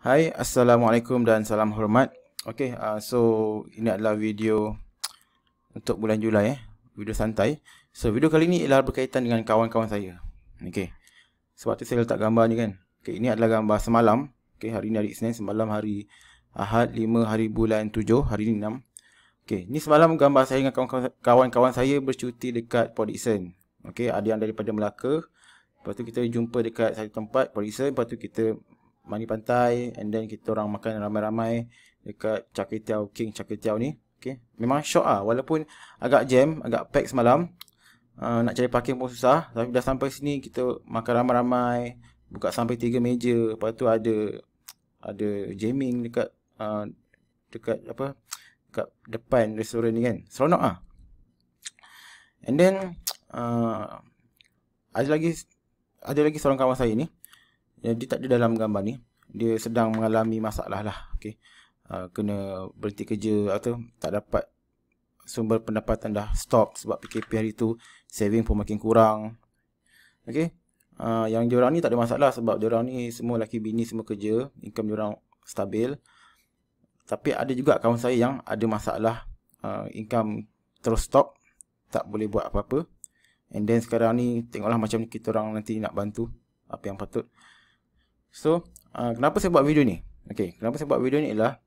Hai, Assalamualaikum dan salam hormat Ok, uh, so ini adalah video untuk bulan Julai eh Video santai So, video kali ni ialah berkaitan dengan kawan-kawan saya Ok, sebab tu saya letak gambar ni kan Ok, ini adalah gambar semalam Ok, hari ni hari Senin, semalam hari Ahad, 5 hari bulan 7, hari ni 6 Ok, ni semalam gambar saya dengan kawan-kawan saya bercuti dekat Port Dixon Ok, ada yang daripada Melaka Lepas tu kita jumpa dekat satu tempat, Port Dixon Lepas tu kita mandi pantai and then kita orang makan ramai-ramai dekat Chakitiao King Chakitiao ni. Okay. Memang shock ah walaupun agak jam, agak pack semalam. Uh, nak cari parking pun susah. Tapi dah sampai sini kita makan ramai-ramai, buka sampai tiga meja. Lepas tu ada ada jamming dekat uh, dekat apa? Dekat depan restoran ni kan. Seronok ah. And then uh, ada lagi ada lagi seorang kawan saya ni. Jadi tak ada dalam gambar ni. Dia sedang mengalami masalah lah. Okay. Ah, kena berhenti kerja atau tak dapat sumber pendapatan dah stop sebab PKP hari tu saving pun makin kurang. Okay. Uh, ah, yang diorang ni tak ada masalah sebab diorang ni semua lelaki bini semua kerja. Income diorang stabil. Tapi ada juga kawan saya yang ada masalah. Uh, income terus stop. Tak boleh buat apa-apa. And then sekarang ni tengoklah macam kita orang nanti nak bantu apa yang patut. So, uh, kenapa saya buat video ni? Okay, kenapa saya buat video ni ialah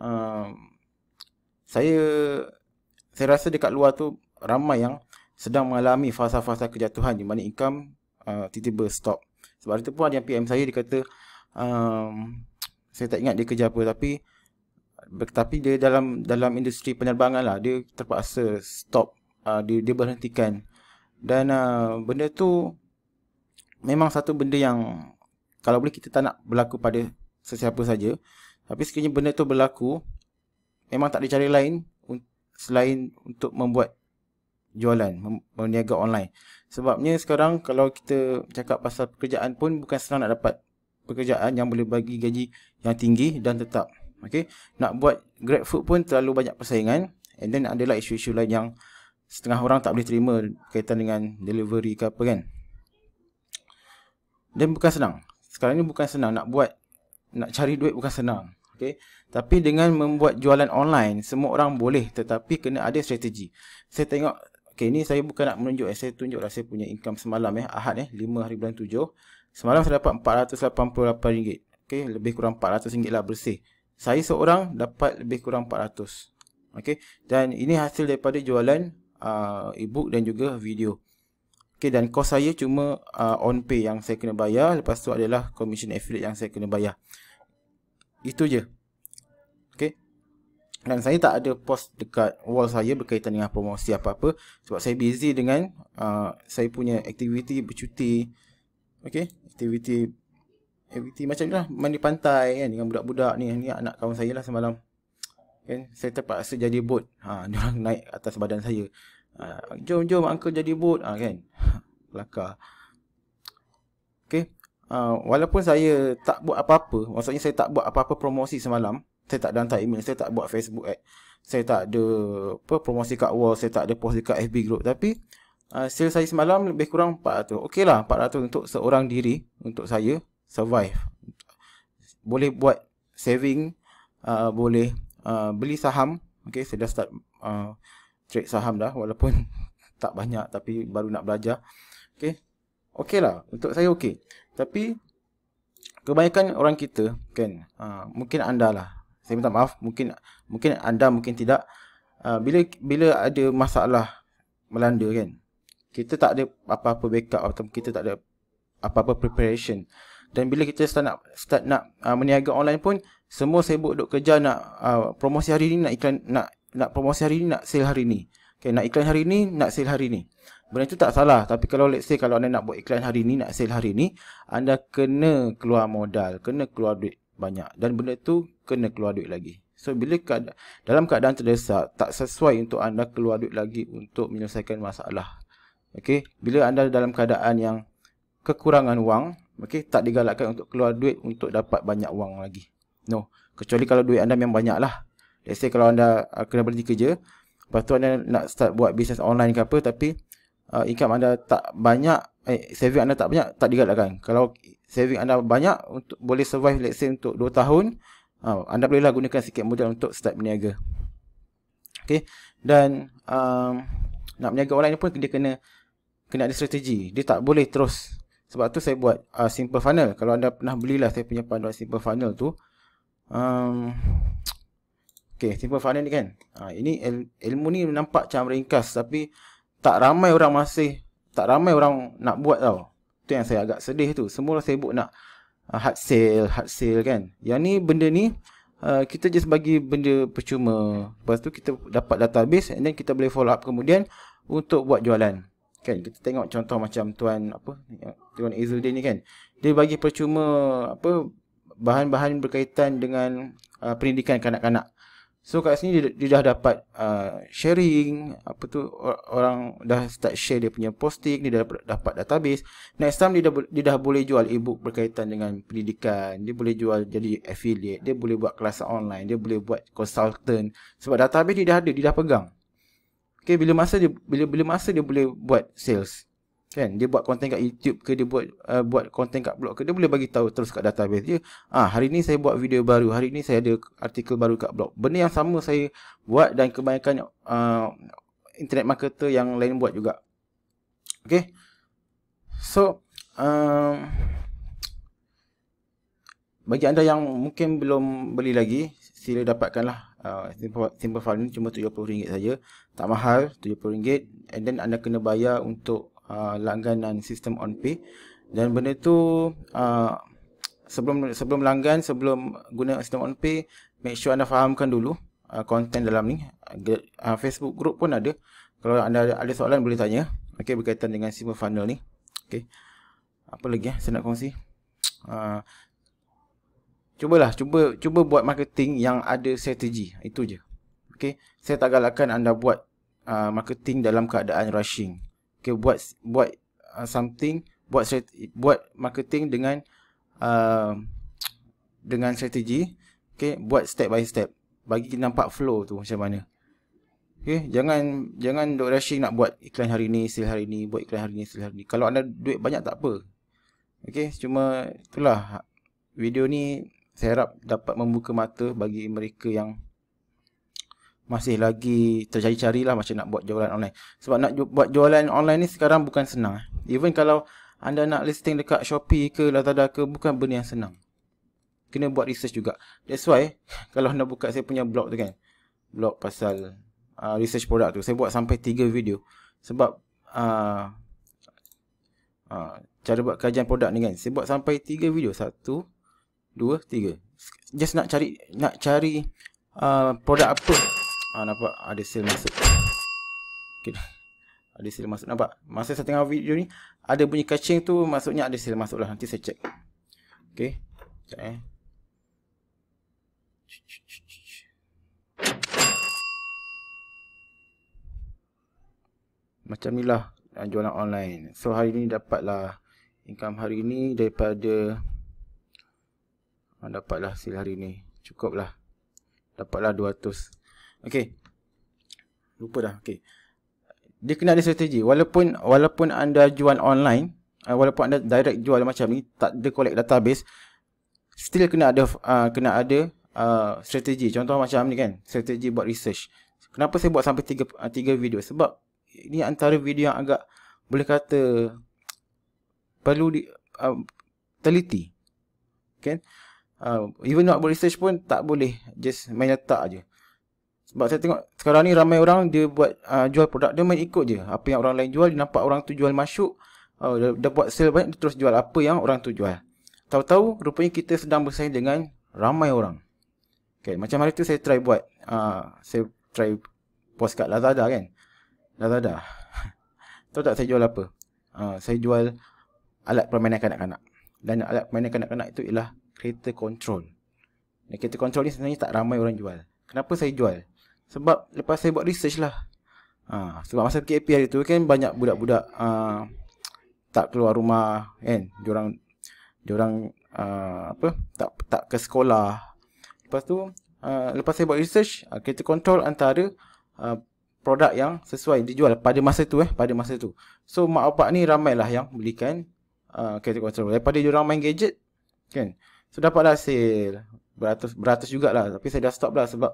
uh, saya saya rasa dekat luar tu ramai yang sedang mengalami fasa-fasa kejatuhan di mana income uh, tiba-tiba stop. Sebab itu pun ada yang PM saya dia kata um, saya tak ingat dia kerja apa tapi tapi dia dalam dalam industri penerbangan lah dia terpaksa stop uh, dia, dia berhentikan dan uh, benda tu memang satu benda yang kalau boleh kita tak nak berlaku pada sesiapa saja tapi sekiranya benda tu berlaku memang tak ada cara lain selain untuk membuat jualan berniaga online sebabnya sekarang kalau kita cakap pasal pekerjaan pun bukan senang nak dapat pekerjaan yang boleh bagi gaji yang tinggi dan tetap Okay, nak buat grab food pun terlalu banyak persaingan and then adalah isu-isu lain yang setengah orang tak boleh terima kaitan dengan delivery ke apa kan dan bukan senang sekarang ni bukan senang nak buat nak cari duit bukan senang okay? tapi dengan membuat jualan online semua orang boleh tetapi kena ada strategi saya tengok okay ni saya bukan nak menunjuk eh. saya tunjuklah saya punya income semalam eh Ahad eh 5 hari bulan 7 semalam saya dapat RM488 okay lebih kurang RM400 lah bersih saya seorang dapat lebih kurang 400 okay? dan ini hasil daripada jualan uh, ebook dan juga video Okay, dan kos saya cuma uh, on pay yang saya kena bayar. Lepas tu adalah commission affiliate yang saya kena bayar. Itu je. Okay. Dan saya tak ada post dekat wall saya berkaitan dengan promosi apa-apa. Sebab saya busy dengan uh, saya punya aktiviti bercuti. Okay. Aktiviti aktiviti macam ni lah. Mandi pantai kan dengan budak-budak ni. Ni anak kawan saya lah semalam. Okay. Saya terpaksa jadi bot. Ha, dia orang naik atas badan saya. Ha, jom jom uncle jadi bot ah ha, uh, kan. Kelakar. Okey. Uh, ha, walaupun saya tak buat apa-apa, maksudnya saya tak buat apa-apa promosi semalam, saya tak ada hantar email, saya tak buat Facebook ad. Saya tak ada apa promosi kat wall, saya tak ada post kat FB group tapi uh, sales saya semalam lebih kurang 400. lah, 400 untuk seorang diri untuk saya survive. Boleh buat saving, uh, boleh uh, beli saham. Okey, saya dah start uh, trade saham dah walaupun tak banyak tapi baru nak belajar. Okey. Okey lah. Untuk saya okey. Tapi kebanyakan orang kita kan uh, mungkin anda lah. Saya minta maaf. Mungkin mungkin anda mungkin tidak. Uh, bila bila ada masalah melanda kan. Kita tak ada apa-apa backup atau kita tak ada apa-apa preparation. Dan bila kita start nak start nak uh, meniaga online pun semua sibuk duk kerja nak uh, promosi hari ni nak iklan nak nak promosi hari ni nak sale hari ni okay, nak iklan hari ni nak sale hari ni benda itu tak salah tapi kalau let's say kalau anda nak buat iklan hari ni nak sale hari ni anda kena keluar modal kena keluar duit banyak dan benda tu kena keluar duit lagi So bila keada- dalam keadaan terdesak tak sesuai untuk anda keluar duit lagi untuk menyelesaikan masalah. okay. bila anda dalam keadaan yang kekurangan wang, okay tak digalakkan untuk keluar duit untuk dapat banyak wang lagi. No, kecuali kalau duit anda memang banyaklah. Let's say kalau anda ah, kena berhenti kerja Lepas tu anda nak start buat bisnes online ke apa Tapi uh, income anda tak banyak eh, Saving anda tak banyak tak digalakkan Kalau saving anda banyak untuk Boleh survive let's say untuk 2 tahun uh, Anda bolehlah gunakan sikit modal untuk start berniaga Okay Dan um, Nak berniaga online pun dia kena Kena ada strategi Dia tak boleh terus Sebab tu saya buat uh, simple funnel Kalau anda pernah belilah saya punya panduan simple funnel tu um, Okay, simple finite ni kan. Ha, ini il, ilmu ni nampak macam ringkas tapi tak ramai orang masih, tak ramai orang nak buat tau. Tu yang saya agak sedih tu. Semua sibuk nak uh, hard sale, hard sale kan. Yang ni benda ni, uh, kita just bagi benda percuma. Lepas tu kita dapat database and then kita boleh follow up kemudian untuk buat jualan. Kan, kita tengok contoh macam Tuan apa Tuan Azuddin ni kan. Dia bagi percuma apa bahan-bahan berkaitan dengan uh, pendidikan kanak-kanak. So kat sini dia, dia dah dapat uh, sharing apa tu orang dah start share dia punya posting dia dah dapat database next time dia dah, dia dah boleh jual ebook berkaitan dengan pendidikan dia boleh jual jadi affiliate dia boleh buat kelas online dia boleh buat consultant sebab database dia dah ada dia dah pegang okey bila masa dia bila bila masa dia boleh buat sales kan dia buat konten kat YouTube ke dia buat uh, buat konten kat blog ke dia boleh bagi tahu terus kat database dia ah hari ni saya buat video baru hari ni saya ada artikel baru kat blog benda yang sama saya buat dan kebanyakan uh, internet marketer yang lain buat juga okey so uh, bagi anda yang mungkin belum beli lagi sila dapatkanlah uh, simple, simple file ni cuma RM70 saja tak mahal RM70 and then anda kena bayar untuk uh, langganan sistem on pay dan benda tu uh, sebelum sebelum langgan sebelum guna sistem on pay make sure anda fahamkan dulu konten uh, dalam ni uh, Facebook group pun ada kalau anda ada soalan boleh tanya okey berkaitan dengan simple funnel ni okey apa lagi ya saya nak kongsi uh, cubalah cuba cuba buat marketing yang ada strategi itu je okey saya tak galakkan anda buat uh, marketing dalam keadaan rushing okay buat buat uh, something buat buat marketing dengan uh, dengan strategi okay buat step by step bagi kita nampak flow tu macam mana okay jangan jangan dok rushing nak buat iklan hari ni sale hari ni buat iklan hari ni sale hari ni kalau anda duit banyak tak apa okay cuma itulah video ni saya harap dapat membuka mata bagi mereka yang masih lagi tercari cari lah macam nak buat jualan online. Sebab nak buat jualan online ni sekarang bukan senang. Eh. Even kalau anda nak listing dekat Shopee ke Lazada ke bukan benda yang senang. Kena buat research juga. That's why kalau anda buka saya punya blog tu kan. Blog pasal uh, research produk tu. Saya buat sampai 3 video. Sebab uh, uh, cara buat kajian produk ni kan. Saya buat sampai 3 video. 1, 2, 3. Just nak cari nak cari uh, produk apa Ha, nampak? Ada sale masuk. Okay. Ada sale masuk. Nampak? Masa saya tengah video ni, ada bunyi kacing tu, maksudnya ada sale masuk lah. Nanti saya check. Okay. Sekejap eh. Macam ni lah jualan online. So, hari ni dapatlah income hari ni daripada ah, dapatlah sale hari ni. Cukup lah. Dapatlah 200. Okey. Lupa dah. Okey. Dia kena ada strategi. Walaupun walaupun anda jual online, eh, walaupun anda direct jual macam ni, tak ada collect database, still kena ada uh, kena ada uh, strategi. Contoh macam ni kan, strategi buat research. Kenapa saya buat sampai tiga, uh, tiga video? Sebab ini antara video yang agak boleh kata perlu di, uh, teliti. Okay? Uh, even nak buat research pun tak boleh just main letak je. Sebab saya tengok sekarang ni ramai orang dia buat uh, jual produk dia main ikut je. Apa yang orang lain jual, dia nampak orang tu jual masuk. Uh, dah, dah buat sale banyak, dia terus jual apa yang orang tu jual. Tahu-tahu rupanya kita sedang bersaing dengan ramai orang. Okay, macam hari tu saya try buat. Uh, saya try post kat Lazada kan. Lazada. Tahu tak saya jual apa? Uh, saya jual alat permainan kanak-kanak. Dan alat permainan kanak-kanak itu ialah kereta kontrol. Kereta kontrol ni sebenarnya tak ramai orang jual. Kenapa saya jual? Sebab lepas saya buat research lah ha, Sebab masa PKP hari tu kan banyak budak-budak uh, Tak keluar rumah kan Diorang orang uh, ha, apa tak tak ke sekolah Lepas tu uh, Lepas saya buat research uh, Kita kontrol antara uh, Produk yang sesuai dijual pada masa tu eh Pada masa tu So mak bapak ni ramailah yang belikan uh, Kereta control Daripada diorang main gadget Kan So dapatlah hasil Beratus, beratus jugalah Tapi saya dah stop lah sebab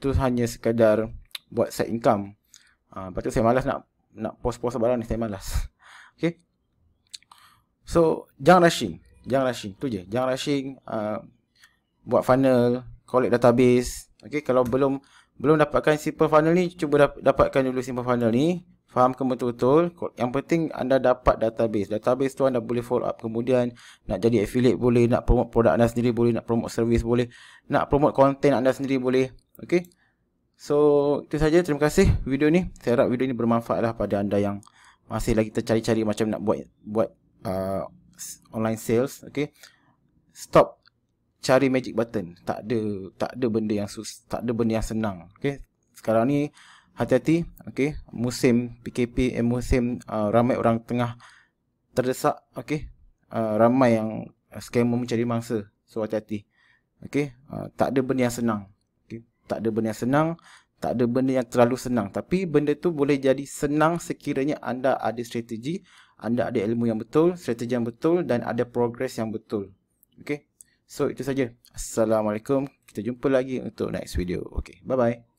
tu hanya sekadar buat side income. Ah, uh, patut saya malas nak nak post-post barang ni saya malas. Okay So, jangan rushing. Jangan rushing. Tu je. Jangan rushing uh, buat funnel, collect database. Okay kalau belum belum dapatkan simple funnel ni, cuba dap- dapatkan dulu simple funnel ni. Faham ke betul-betul? Yang penting anda dapat database. Database tu anda boleh follow up kemudian. Nak jadi affiliate boleh. Nak promote produk anda sendiri boleh. Nak promote service boleh. Nak promote content anda sendiri boleh. Okay. So, itu saja. Terima kasih video ni. Saya harap video ni bermanfaat lah pada anda yang masih lagi tercari-cari macam nak buat buat uh, online sales. Okay. Stop cari magic button. Tak ada tak ada benda yang sus, tak ada benda yang senang. Okay. Sekarang ni hati-hati. Okay. Musim PKP eh, musim uh, ramai orang tengah terdesak. Okay. Uh, ramai yang scammer mencari mangsa. So, hati-hati. Okay. Uh, tak ada benda yang senang tak ada benda yang senang, tak ada benda yang terlalu senang. Tapi benda tu boleh jadi senang sekiranya anda ada strategi, anda ada ilmu yang betul, strategi yang betul dan ada progress yang betul. Okay? So, itu saja. Assalamualaikum. Kita jumpa lagi untuk next video. Okay, bye-bye.